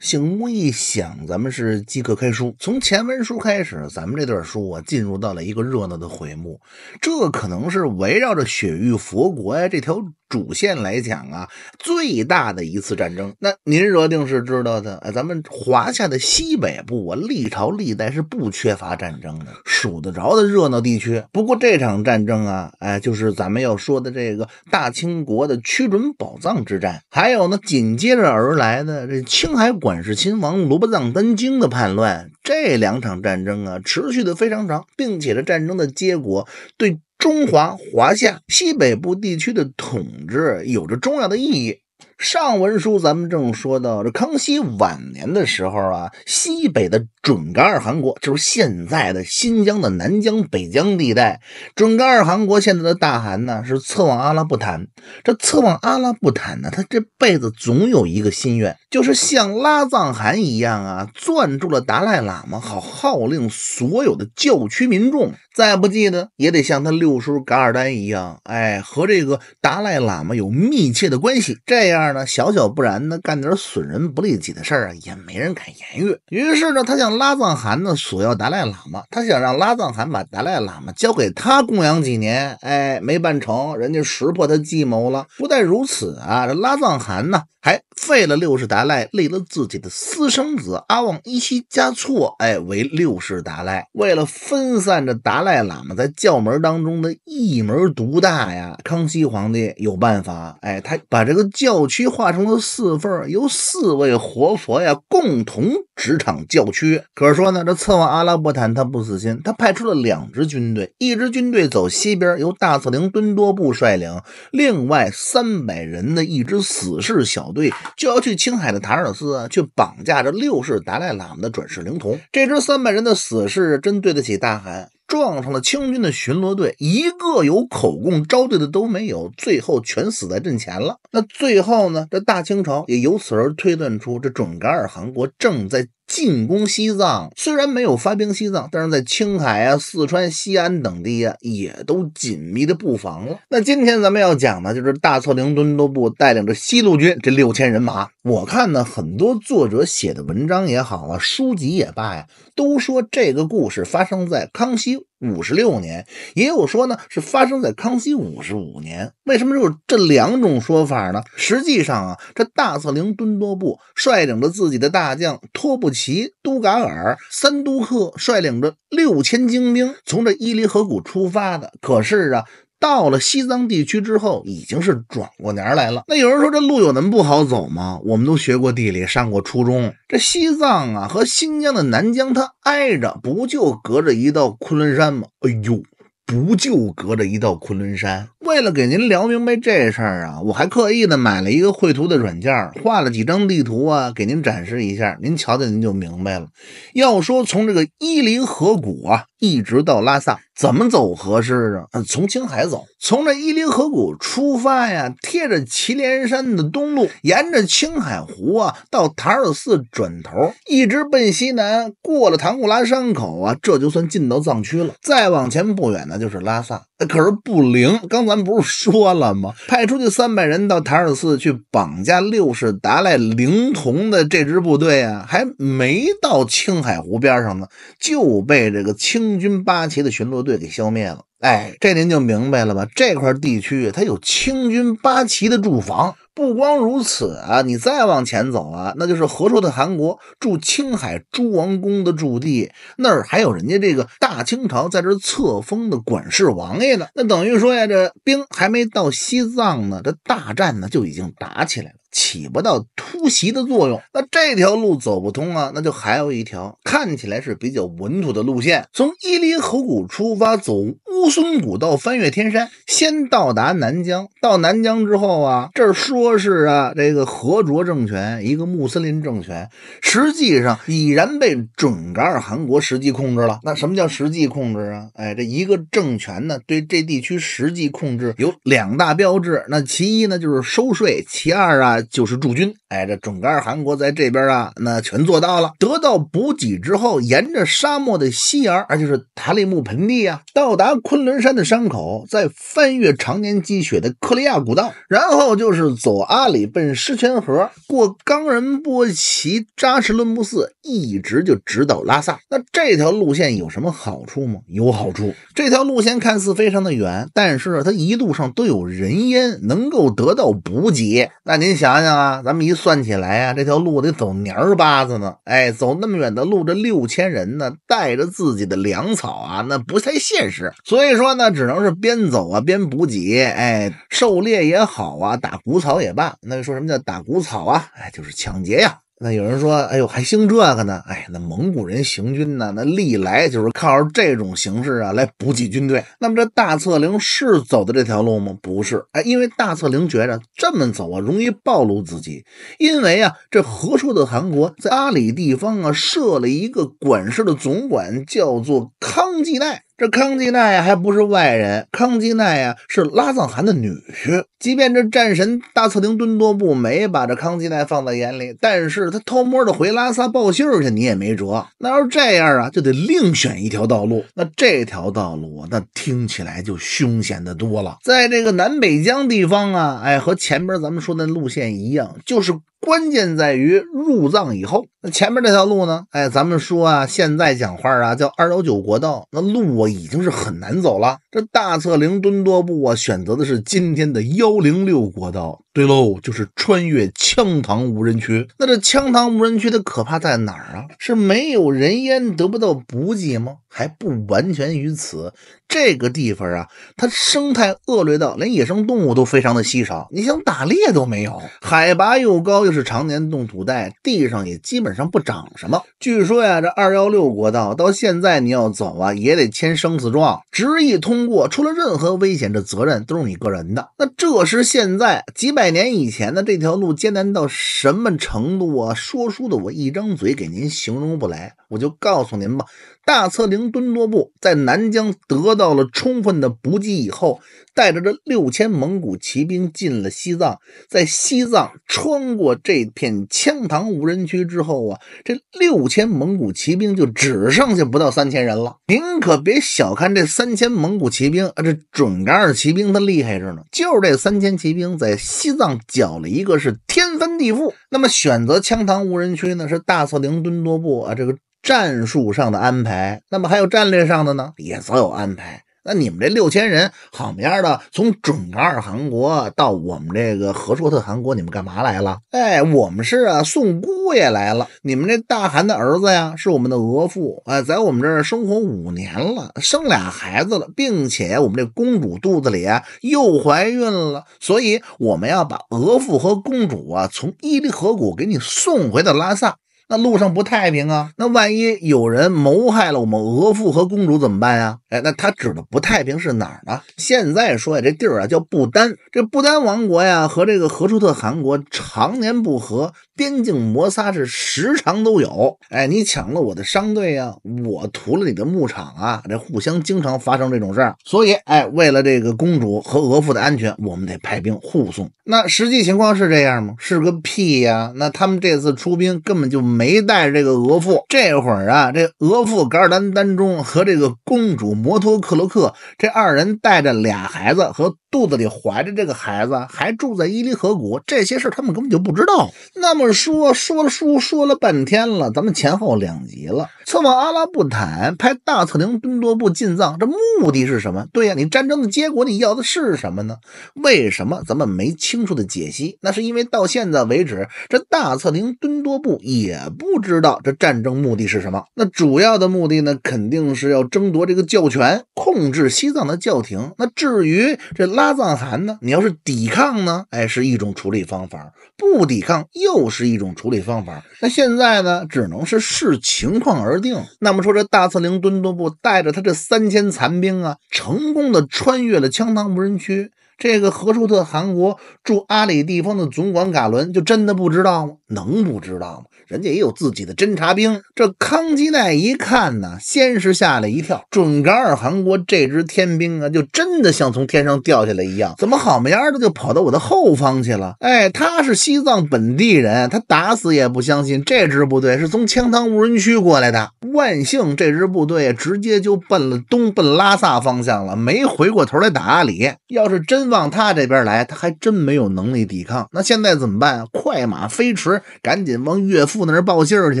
醒木一响，咱们是即刻开书。从前文书开始，咱们这段书啊，进入到了一个热闹的回目。这可能是围绕着雪域佛国呀这条。主线来讲啊，最大的一次战争，那您若定是知道的啊。咱们华夏的西北部啊，历朝历代是不缺乏战争的，数得着的热闹地区。不过这场战争啊，哎，就是咱们要说的这个大清国的驱准宝藏之战，还有呢，紧接着而来的这青海管事亲王罗卜藏丹津的叛乱，这两场战争啊，持续的非常长，并且这战争的结果对。中华华夏西北部地区的统治有着重要的意义。上文书咱们正说到这，康熙晚年的时候啊，西北的准噶尔汗国，就是现在的新疆的南疆、北疆地带。准噶尔汗国现在的大汗呢，是侧望阿拉布坦。这侧望阿拉布坦呢，他这辈子总有一个心愿，就是像拉藏汗一样啊，攥住了达赖喇嘛，好号令所有的教区民众。再不济呢，也得像他六叔噶尔丹一样，哎，和这个达赖喇嘛有密切的关系，这样。呢，小小不然呢，干点损人不利己的事儿啊，也没人敢言喻。于是呢，他向拉藏汗呢索要达赖喇嘛，他想让拉藏汗把达赖喇嘛交给他供养几年。哎，没办成，人家识破他计谋了。不但如此啊，这拉藏汗呢还废了六世达赖，立了自己的私生子阿旺依西加措，哎，为六世达赖。为了分散这达赖喇嘛在教门当中的一门独大呀，康熙皇帝有办法。哎，他把这个教区。区化成了四份，由四位活佛呀共同执掌教区。可是说呢，这策妄阿拉伯坦他不死心，他派出了两支军队，一支军队走西边，由大瑟凌敦多布率领，另外三百人的一支死士小队，就要去青海的塔尔寺去绑架这六世达赖喇嘛的转世灵童。这支三百人的死士，真对得起大汗。撞上了清军的巡逻队，一个有口供招对的都没有，最后全死在阵前了。那最后呢？这大清朝也由此而推断出，这准噶尔汗国正在进攻西藏，虽然没有发兵西藏，但是在青海啊、四川、西安等地呀，也都紧密的布防了。那今天咱们要讲的就是大策灵敦督部带领着西路军这六千人马。我看呢，很多作者写的文章也好啊，书籍也罢呀，都说这个故事发生在康熙。五十六年，也有说呢是发生在康熙五十五年。为什么有这两种说法呢？实际上啊，这大策凌敦多布率领着自己的大将托布齐、都嘎尔、三都克，率领着六千精兵，从这伊犁河谷出发的。可是啊。到了西藏地区之后，已经是转过年儿来了。那有人说这路有那么不好走吗？我们都学过地理，上过初中。这西藏啊和新疆的南疆它挨着，不就隔着一道昆仑山吗？哎呦，不就隔着一道昆仑山？为了给您聊明白这事儿啊，我还刻意的买了一个绘图的软件，画了几张地图啊，给您展示一下，您瞧瞧您就明白了。要说从这个伊犁河谷啊，一直到拉萨。怎么走合适啊？从青海走，从这伊犁河谷出发呀，贴着祁连山的东路，沿着青海湖啊，到塔尔寺转头，一直奔西南，过了唐古拉山口啊，这就算进到藏区了。再往前不远呢，就是拉萨。可是不灵，刚咱不是说了吗？派出去三百人到塔尔寺去绑架六世达赖灵童的这支部队啊，还没到青海湖边上呢，就被这个清军八旗的巡逻。队给消灭了，哎，这您就明白了吧？这块地区它有清军八旗的驻防，不光如此啊，你再往前走啊，那就是何处的韩国驻青海诸王宫的驻地，那儿还有人家这个大清朝在这册封的管事王爷呢。那等于说呀，这兵还没到西藏呢，这大战呢就已经打起来了。起不到突袭的作用，那这条路走不通啊，那就还有一条看起来是比较稳妥的路线，从伊犁河谷出发，走乌孙古道，翻越天山，先到达南疆。到南疆之后啊，这儿说是啊，这个和卓政权一个穆斯林政权，实际上已然被准噶尔汗国实际控制了。那什么叫实际控制啊？哎，这一个政权呢，对这地区实际控制有两大标志，那其一呢就是收税，其二啊。就是驻军。哎，这准噶尔汗国在这边啊，那全做到了。得到补给之后，沿着沙漠的西沿，而就是塔里木盆地啊，到达昆仑山的山口，再翻越常年积雪的克里亚古道，然后就是走阿里奔狮泉河，过冈仁波齐、扎什伦布寺，一直就直到拉萨。那这条路线有什么好处吗？有好处。这条路线看似非常的远，但是它一路上都有人烟，能够得到补给。那您想想啊，咱们一算起来呀，这条路得走年儿巴子呢。哎，走那么远的路，这六千人呢，带着自己的粮草啊，那不太现实。所以说呢，只能是边走啊边补给。哎，狩猎也好啊，打谷草也罢。那说什么叫打谷草啊？哎，就是抢劫呀。那有人说，哎呦，还兴这个呢？哎，那蒙古人行军呢，那历来就是靠着这种形式啊来补给军队。那么这大策陵是走的这条路吗？不是，哎，因为大策陵觉得这么走啊容易暴露自己，因为啊，这和硕的汗国在阿里地方啊设了一个管事的总管，叫做康济奈。这康吉奈呀，还不是外人。康吉奈呀，是拉藏汗的女婿。即便这战神大策丁敦多布没把这康吉奈放在眼里，但是他偷摸的回拉萨报信去，你也没辙。那要是这样啊，就得另选一条道路。那这条道路那听起来就凶险的多了。在这个南北疆地方啊，哎，和前边咱们说的路线一样，就是。关键在于入藏以后，那前面这条路呢？哎，咱们说啊，现在讲话啊，叫二幺九国道，那路啊已经是很难走了。这大策陵敦多布啊，选择的是今天的幺零六国道。对喽，就是穿越羌塘无人区。那这羌塘无人区的可怕在哪儿啊？是没有人烟，得不到补给吗？还不完全于此。这个地方啊，它生态恶劣到连野生动物都非常的稀少，你想打猎都没有。海拔又高，又是常年冻土带，地上也基本上不长什么。据说呀，这二幺六国道到现在你要走啊，也得签生死状，执意通过，出了任何危险，这责任都是你个人的。那这是现在几百。百年以前的这条路艰难到什么程度啊？说书的，我一张嘴给您形容不来，我就告诉您吧。大策凌敦多布在南疆得到了充分的补给以后，带着这六千蒙古骑兵进了西藏。在西藏穿过这片羌塘无人区之后啊，这六千蒙古骑兵就只剩下不到三千人了。您可别小看这三千蒙古骑兵啊，这准噶尔骑兵他厉害着呢。就是这三千骑兵在西藏搅了一个是天翻地覆。那么选择羌塘无人区呢，是大策凌敦多布啊，这个。战术上的安排，那么还有战略上的呢，也早有安排。那你们这六千人好么样的从准噶尔汗国到我们这个和硕特汗国，你们干嘛来了？哎，我们是啊，送姑爷来了。你们这大汗的儿子呀，是我们的额驸，哎，在我们这儿生活五年了，生俩孩子了，并且我们这公主肚子里又怀孕了，所以我们要把额驸和公主啊从伊犁河谷给你送回到拉萨。那路上不太平啊！那万一有人谋害了我们额父和公主怎么办呀？哎，那他指的不太平是哪儿呢？现在说呀，这地儿啊叫不丹，这不丹王国呀和这个和出特汗国常年不和，边境摩擦是时常都有。哎，你抢了我的商队呀，我屠了你的牧场啊，这互相经常发生这种事儿。所以，哎，为了这个公主和额父的安全，我们得派兵护送。那实际情况是这样吗？是个屁呀！那他们这次出兵根本就。没带这个额驸，这会儿啊，这额驸噶尔丹丹中和这个公主摩托克洛克，这二人带着俩孩子和肚子里怀着这个孩子，还住在伊犁河谷，这些事他们根本就不知道。那么说说了书说了半天了，咱们前后两集了，策马阿拉布坦派大策凌敦多布进藏，这目的是什么？对呀，你战争的结果你要的是什么呢？为什么咱们没清楚的解析？那是因为到现在为止，这大策凌敦多布也。不知道这战争目的是什么？那主要的目的呢？肯定是要争夺这个教权，控制西藏的教廷。那至于这拉藏汗呢？你要是抵抗呢？哎，是一种处理方法；不抵抗又是一种处理方法。那现在呢？只能是视情况而定。那么说，这大次灵敦多布带着他这三千残兵啊，成功的穿越了羌塘无人区。这个和舒特汗国驻阿里地方的总管嘎伦，就真的不知道吗？能不知道吗？人家也有自己的侦察兵。这康基奈一看呢，先是吓了一跳。准噶尔汗国这支天兵啊，就真的像从天上掉下来一样，怎么好么样儿的就跑到我的后方去了？哎，他是西藏本地人，他打死也不相信这支部队是从羌塘无人区过来的。万幸这支部队直接就奔了东奔拉萨方向了，没回过头来打阿里。要是真往他这边来，他还真没有能力抵抗。那现在怎么办？快马飞驰，赶紧往岳父。在那儿报信儿去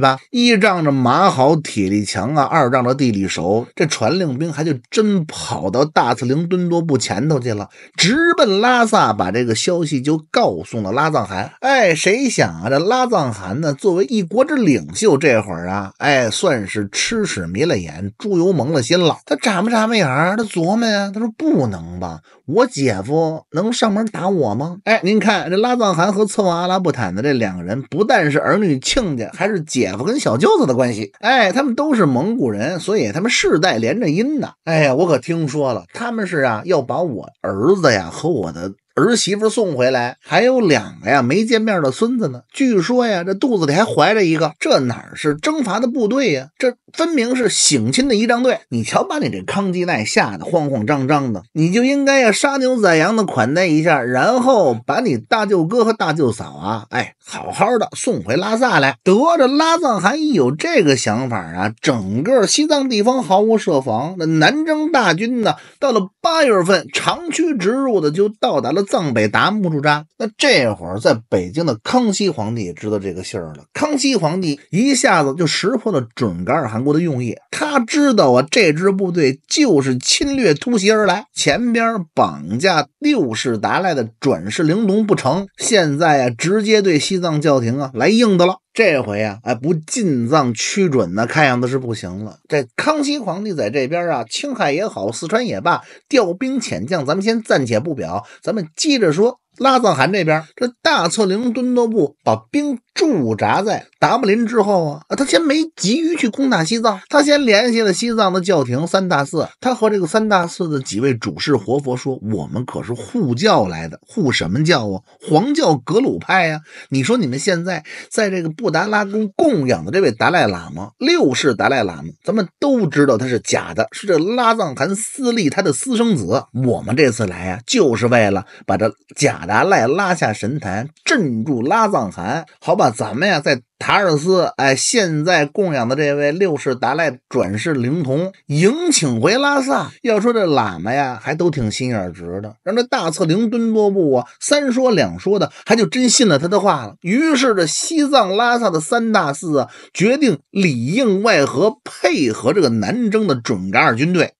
吧，一仗着马好体力强啊，二仗着地理熟，这传令兵还就真跑到大次灵敦多布前头去了，直奔拉萨，把这个消息就告诉了拉藏汗。哎，谁想啊，这拉藏汗呢，作为一国之领袖，这会儿啊，哎，算是吃屎迷了眼，猪油蒙了心了。他眨巴眨巴眼儿，他琢磨呀，他说不能吧。我姐夫能上门打我吗？哎，您看这拉藏汗和策妄阿拉布坦的这两个人，不但是儿女亲家，还是姐夫跟小舅子的关系。哎，他们都是蒙古人，所以他们世代连着姻呢。哎呀，我可听说了，他们是啊要把我儿子呀和我的。儿媳妇送回来，还有两个呀没见面的孙子呢。据说呀，这肚子里还怀着一个。这哪是征伐的部队呀？这分明是省亲的仪仗队。你瞧，把你这康基奈吓得慌慌张张的。你就应该呀杀牛宰羊的款待一下，然后把你大舅哥和大舅嫂啊，哎，好好的送回拉萨来。得着拉藏汗有这个想法啊，整个西藏地方毫无设防，那南征大军呢，到了八月份，长驱直入的就到达了。藏北达木驻扎，那这会儿在北京的康熙皇帝也知道这个信儿了。康熙皇帝一下子就识破了准噶尔汗国的用意，他知道啊，这支部队就是侵略突袭而来，前边绑架六世达赖的转世灵童不成，现在啊，直接对西藏教廷啊来硬的了。这回呀，哎，不进藏驱准呢，看样子是不行了。这康熙皇帝在这边啊，青海也好，四川也罢，调兵遣将，咱们先暂且不表，咱们接着说拉藏汗这边，这大策凌敦多部把兵。驻扎在达布林之后啊，他先没急于去攻打西藏，他先联系了西藏的教廷三大寺，他和这个三大寺的几位主事活佛说：“我们可是护教来的，护什么教啊？黄教格鲁派呀！你说你们现在在这个布达拉宫供养的这位达赖喇嘛，六世达赖喇嘛，咱们都知道他是假的，是这拉藏汗私立他的私生子。我们这次来啊，就是为了把这假达赖拉下神坛，镇住拉藏汗，好把。”咱们呀，在塔尔寺，哎，现在供养的这位六世达赖转世灵童迎请回拉萨。要说这喇嘛呀，还都挺心眼直的，让这大策灵敦多布啊，三说两说的，还就真信了他的话了。于是这西藏拉萨的三大寺啊，决定里应外合，配合这个南征的准噶尔军队。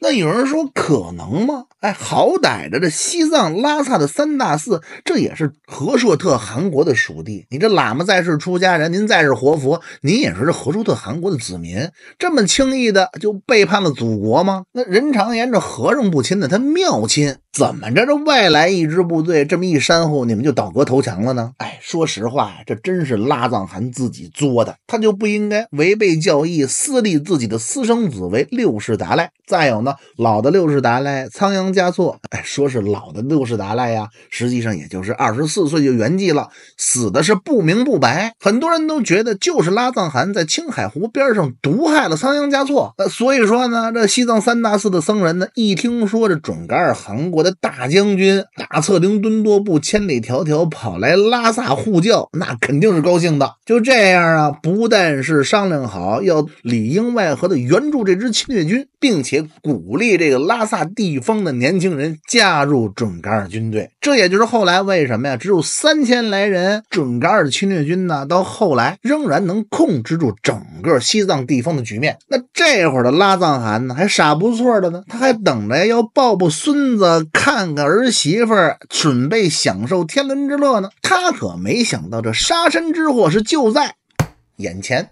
那有人说可能吗？哎，好歹着这西藏拉萨的三大寺，这也是和硕特汗国的属地。你这喇嘛在世，出家人您在是活佛，您也是这和硕特汗国的子民。这么轻易的就背叛了祖国吗？那人常言这和尚不亲的，他庙亲怎么着？这外来一支部队这么一煽乎，你们就倒戈投降了呢？哎，说实话这真是拉藏汗自己作的，他就不应该违背教义，私立自己的私生子为六世达赖。再有呢，老的六世达赖仓央嘉措，哎，说是老的六世达赖呀，实际上也就是二十四岁就圆寂了，死的是不明不白。很多人都觉得就是拉藏汗在青海湖边上毒害了仓央嘉措。所以说呢，这西藏三大寺的僧人呢，一听说这准噶尔汗国的大将军大策丁敦多布千里迢迢跑来拉萨护教，那肯定是高兴的。就这样啊，不但是商量好要里应外合的援助这支侵略军，并且。鼓励这个拉萨地方的年轻人加入准噶尔军队，这也就是后来为什么呀，只有三千来人准噶尔侵略军呢，到后来仍然能控制住整个西藏地方的局面。那这会儿的拉藏汗呢，还傻不错的呢，他还等着要抱抱孙子，看看儿媳妇儿，准备享受天伦之乐呢。他可没想到这杀身之祸是就在眼前。